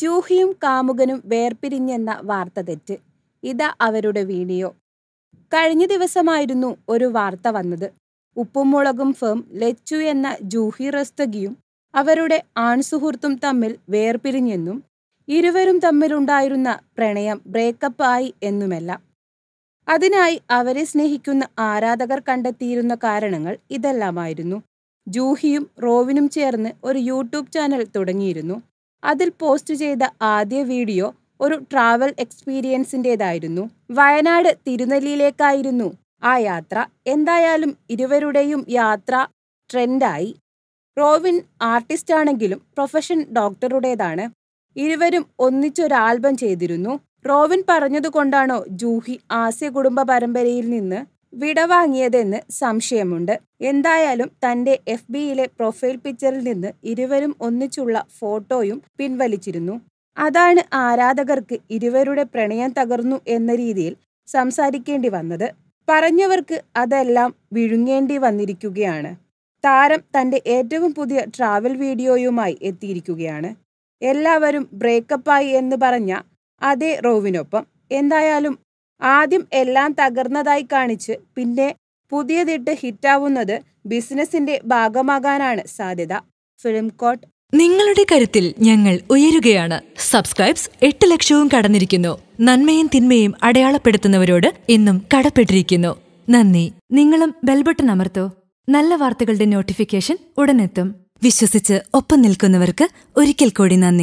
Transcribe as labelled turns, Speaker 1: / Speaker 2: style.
Speaker 1: ജൂഹിയും കാമുകനും വേർപിരിഞ്ഞെന്ന വാർത്ത തെറ്റ് ഇതാ അവരുടെ വീഡിയോ കഴിഞ്ഞ ദിവസമായിരുന്നു ഒരു വാർത്ത വന്നത് ഉപ്പുമുളകും ഫേം ലച്ചു എന്ന ജൂഹി റസ്തഗിയും അവരുടെ ആൺസുഹൃത്തും തമ്മിൽ വേർപിരിഞ്ഞെന്നും ഇരുവരും തമ്മിലുണ്ടായിരുന്ന പ്രണയം ബ്രേക്കപ്പ് ആയി എന്നുമെല്ലാം അതിനായി അവരെ സ്നേഹിക്കുന്ന ആരാധകർ കണ്ടെത്തിയിരുന്ന കാരണങ്ങൾ ഇതെല്ലാമായിരുന്നു ജൂഹിയും റോവിനും ചേർന്ന് ഒരു യൂട്യൂബ് ചാനൽ തുടങ്ങിയിരുന്നു അതിൽ പോസ്റ്റ് ചെയ്ത ആദ്യ വീഡിയോ ഒരു ട്രാവൽ എക്സ്പീരിയൻസിൻ്റെതായിരുന്നു വയനാട് തിരുനെല്ലിയിലേക്കായിരുന്നു ആ യാത്ര എന്തായാലും ഇരുവരുടെയും യാത്ര ട്രെൻഡായി റോവിൻ ആർട്ടിസ്റ്റാണെങ്കിലും പ്രൊഫഷൻ ഡോക്ടറുടേതാണ് ഇരുവരും ഒന്നിച്ചൊരു ആൽബം ചെയ്തിരുന്നു റോവിൻ പറഞ്ഞതുകൊണ്ടാണോ ജൂഹി ആസ്യ കുടുംബ പരമ്പരയിൽ നിന്ന് വിടവാങ്ങിയതെന്ന് സംശയമുണ്ട് എന്തായാലും തന്റെ എഫ് ബിയിലെ പ്രൊഫൈൽ പിക്ചറിൽ നിന്ന് ഇരുവരും ഒന്നിച്ചുള്ള ഫോട്ടോയും പിൻവലിച്ചിരുന്നു അതാണ് ആരാധകർക്ക് ഇരുവരുടെ പ്രണയം തകർന്നു എന്ന രീതിയിൽ സംസാരിക്കേണ്ടി വന്നത് പറഞ്ഞവർക്ക് അതെല്ലാം വിഴുങ്ങേണ്ടി വന്നിരിക്കുകയാണ് താരം തന്റെ ഏറ്റവും പുതിയ ട്രാവൽ വീഡിയോയുമായി എത്തിയിരിക്കുകയാണ് എല്ലാവരും ബ്രേക്കപ്പായി എന്ന് പറഞ്ഞ അതേ റോവിനൊപ്പം എന്തായാലും ആദ്യം എല്ലാം തകർന്നതായി കാണിച്ച് പിന്നെ പുതിയതിട്ട് ഹിറ്റാവുന്നത് ബിസിനസിന്റെ ഭാഗമാകാനാണ് സാധ്യത ഫിലിം കോട്ട്
Speaker 2: നിങ്ങളുടെ കരുത്തിൽ ഞങ്ങൾ ഉയരുകയാണ് സബ്സ്ക്രൈബ്സ് എട്ട് ലക്ഷവും കടന്നിരിക്കുന്നു നന്മയും തിന്മയും അടയാളപ്പെടുത്തുന്നവരോട് ഇന്നും കടപ്പെട്ടിരിക്കുന്നു നന്ദി നിങ്ങളും ബെൽബട്ടൺ അമർത്തോ നല്ല വാർത്തകളുടെ നോട്ടിഫിക്കേഷൻ ഉടനെത്തും വിശ്വസിച്ച് ഒപ്പം നിൽക്കുന്നവർക്ക് ഒരിക്കൽ കൂടി നന്ദി